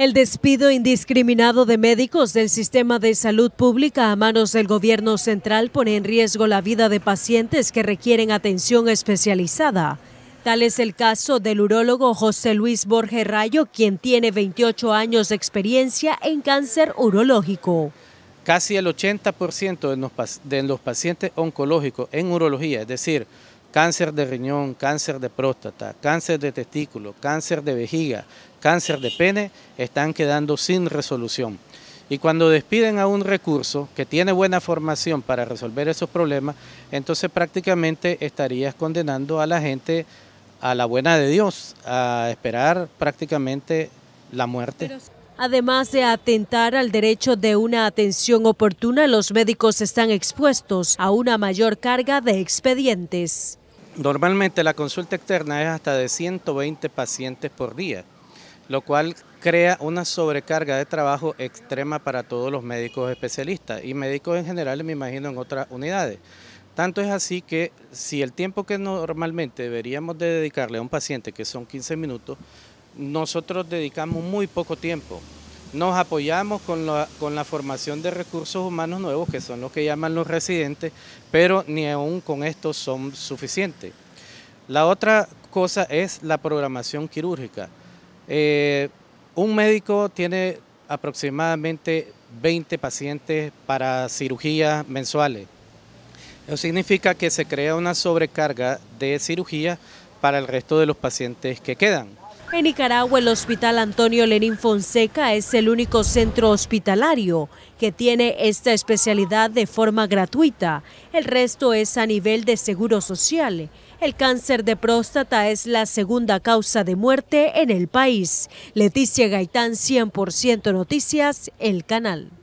El despido indiscriminado de médicos del sistema de salud pública a manos del gobierno central pone en riesgo la vida de pacientes que requieren atención especializada. Tal es el caso del urólogo José Luis Borges Rayo, quien tiene 28 años de experiencia en cáncer urológico. Casi el 80% de los pacientes oncológicos en urología, es decir, cáncer de riñón, cáncer de próstata, cáncer de testículo, cáncer de vejiga, cáncer de pene, están quedando sin resolución. Y cuando despiden a un recurso que tiene buena formación para resolver esos problemas, entonces prácticamente estarías condenando a la gente a la buena de Dios, a esperar prácticamente la muerte. Además de atentar al derecho de una atención oportuna, los médicos están expuestos a una mayor carga de expedientes. Normalmente la consulta externa es hasta de 120 pacientes por día, lo cual crea una sobrecarga de trabajo extrema para todos los médicos especialistas y médicos en general, me imagino, en otras unidades. Tanto es así que si el tiempo que normalmente deberíamos de dedicarle a un paciente, que son 15 minutos, nosotros dedicamos muy poco tiempo. Nos apoyamos con la, formación de recursos humanos nuevos, que son los que llaman los residentes, pero ni aún con esto son suficientes. La otra cosa es la programación quirúrgica. Eh, un médico tiene aproximadamente 20 pacientes para cirugías mensuales. Eso significa que se crea una sobrecarga de cirugía para el resto de los pacientes que quedan. En Nicaragua, el Hospital Antonio Lenín Fonseca es el único centro hospitalario que tiene esta especialidad de forma gratuita. El resto es a nivel de seguro social. El cáncer de próstata es la segunda causa de muerte en el país. Leticia Gaitán, 100% Noticias, El Canal.